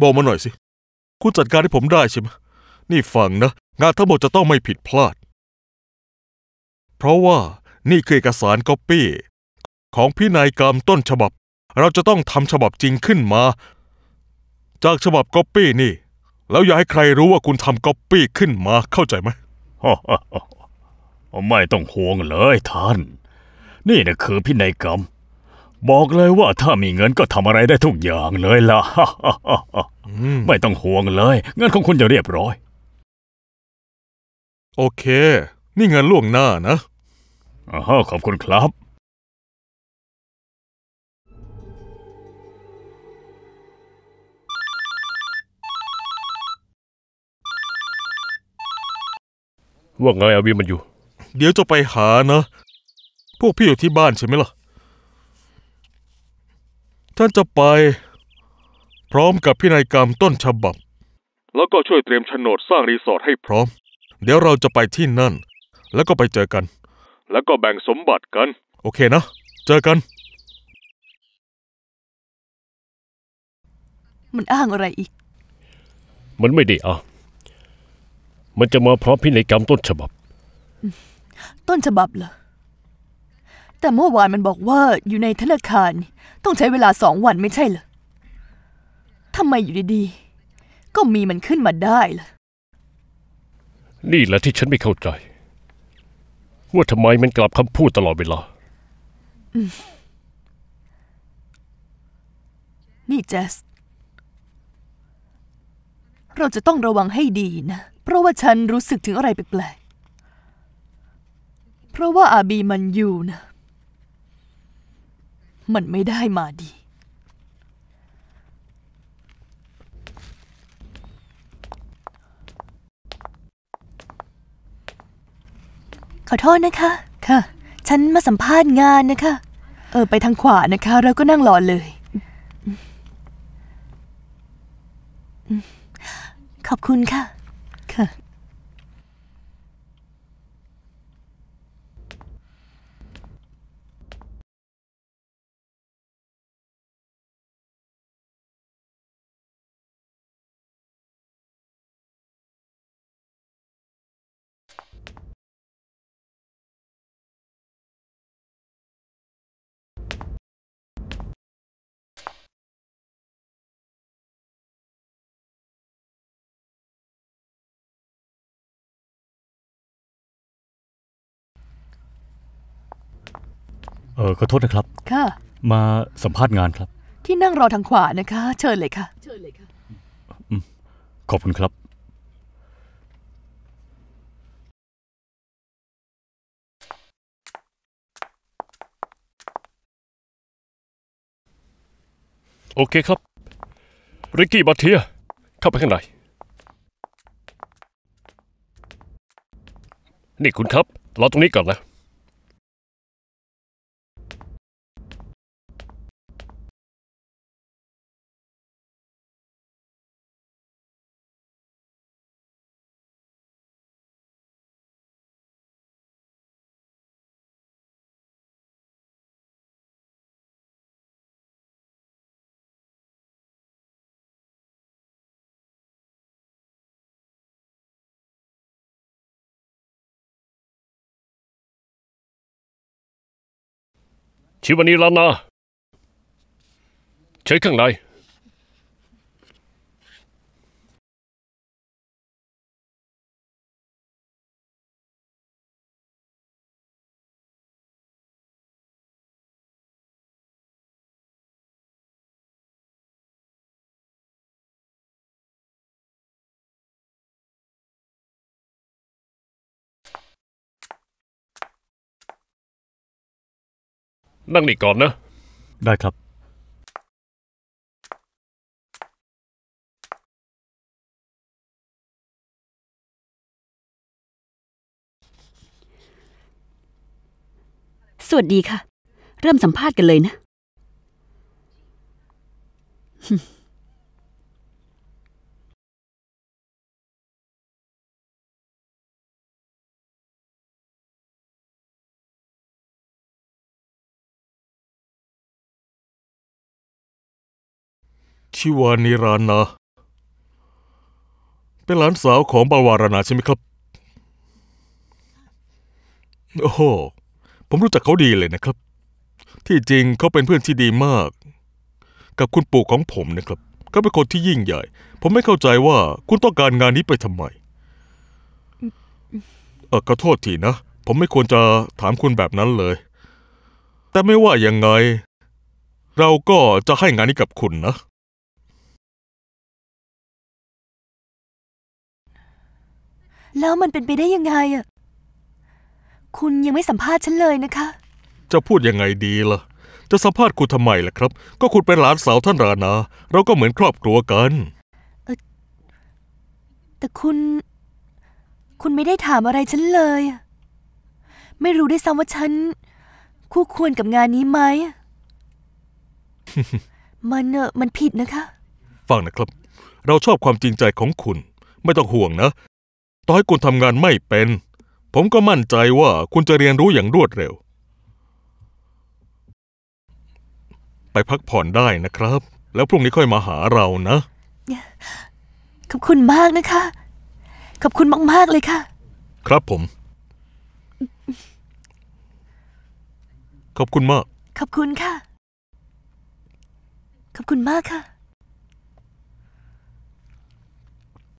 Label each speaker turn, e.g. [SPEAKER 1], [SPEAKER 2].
[SPEAKER 1] บอกมาหน่อยสิ คุณจัดการให้ผมได้ใช่ไหมนี่ฟังนะ
[SPEAKER 2] งานทั้งหมดจะต้องไม่ผิดพลาด เพราะว่านี่คือเอกสารก๊อปปี้ของพี่นายกรรมต้นฉบับ เราจะต้องทำฉบับจริงขึ้นมา จากฉบับก๊อปปี้นี่ แล้วอย่าให้ใครรู้ว่าคุณทำก๊อปปี้ขึ้นมาเข้าใจไหมไม่ต้องห่วงเลยท่าน นี่นะคือพี่นายกรรมบอกเลยว่าถ้ามีเงินก็ทำอะไรได้ทุกอย่างเลยล่ะ ไม่ต้องห่วงเลย เงินของคุณจะเรียบร้อย โอเค นี่เงินล่วงหน้านะอาขอบคุณครับ ว่าไงอาวีมันอยู่ เดี๋ยวจะไปหานะ พวกพี่อยู่ที่บ้านใช่ไหมล่ะท่านจะไป พร้อมกับพินัยกรรมต้นฉบับ แล้วก็ช่วยเตรียมโฉนดสร้างรีสอร์ทให้พร้อม เดี๋ยวเราจะไปที่นั่นแล้วก็ไปเจอกัน แล้วก็แบ่งสมบัติกัน โอเคนะเจอกัน
[SPEAKER 3] มันอ้างอะไรอีก
[SPEAKER 2] มันไม่ได้อ่ะ มันจะมาพร้อมพินัยกรรมต้นฉบับ
[SPEAKER 3] ต้นฉบับเหรอแต่เมื่อวานมันบอกว่าอยู่ในธนาคารต้องใช้เวลาสองวันไม่ใช่เหรอทำไมอยู่ดีๆ ก็มีมันขึ้นมาได้ล่ะ
[SPEAKER 2] นี่แหละที่ฉันไม่เข้าใจ ว่าทำไมมันกลับคำพูดตลอดเวลา
[SPEAKER 3] นี่เจสเราจะต้องระวังให้ดีนะ เพราะว่าฉันรู้สึกถึงอะไรแปลกๆ เพราะว่าอาบีมันอยู่นะมันไม่ได้มาดี ขอโทษนะคะ ค่ะ ฉันมาสัมภาษณ์งานนะคะ เออไปทางขวานะคะเราก็นั่งรอเลย ขอบคุณค่ะ ค่ะ
[SPEAKER 2] เออขอโทษนะครับค่ะมาสัมภาษณ์งานครับ
[SPEAKER 3] ที่นั่งรอทางขวานะคะ เชิญเลยค่ะเชิญเลยค่ะ
[SPEAKER 2] ขอบคุณครับ โอเคครับ ริกกี้บาเทียเข้าไปข้างในนี่คุณครับรอตรงนี้ก่อนนะ
[SPEAKER 1] ชิวานีลานาใช้ข้างในนั่งนี่ก่อนนะ ได้ครับ สวัสดีค่ะ เริ่มสัมภาษณ์กันเลยนะ
[SPEAKER 2] ชิวานิรานาเป็นหลานสาวของบาวารณนาใช่ไหมครับ โอ้โผมรู้จักเขาดีเลยนะครับ ที่จริงเขาเป็นเพื่อนที่ดีมาก กับคุณปู่ของผมนะครับเขาเป็นคนที่ยิ่งใหญ่ ผมไม่เข้าใจว่าคุณต้องการงานนี้ไปทำไมเออขอโทษทีนะผมไม่ควรจะถามคุณแบบนั้นเลย แต่ไม่ว่ายังไง เราก็จะให้งานนี้กับคุณนะ
[SPEAKER 3] แล้วมันเป็นไปได้ยังไงอ่ะ คุณยังไม่สัมภาษณ์ฉันเลยนะคะ
[SPEAKER 2] จะพูดยังไงดีล่ะ จะสัมภาษณ์คุณทำไมล่ะครับ ก็คุณเป็นหลานสาวท่านรานา เราก็เหมือนครอบครัวกัน
[SPEAKER 3] แต่คุณ คุณไม่ได้ถามอะไรฉันเลย ไม่รู้ได้ซ้ำว่าฉันคู่ควรกับงานนี้ไหมมันเออมันผิดนะคะ
[SPEAKER 2] ฟังนะครับ เราชอบความจริงใจของคุณ ไม่ต้องห่วงนะต่อให้คุณทำงานไม่เป็น ผมก็มั่นใจว่าคุณจะเรียนรู้อย่างรวดเร็ว ไปพักผ่อนได้นะครับ แล้วพรุ่งนี้ค่อยมาหาเรานะ
[SPEAKER 3] ขอบคุณมากนะคะขอบคุณมากๆเลยค่ะ
[SPEAKER 2] ครับผม ขอบคุณมาก
[SPEAKER 3] ขอบคุณค่ะ ขอบคุณมากค่ะ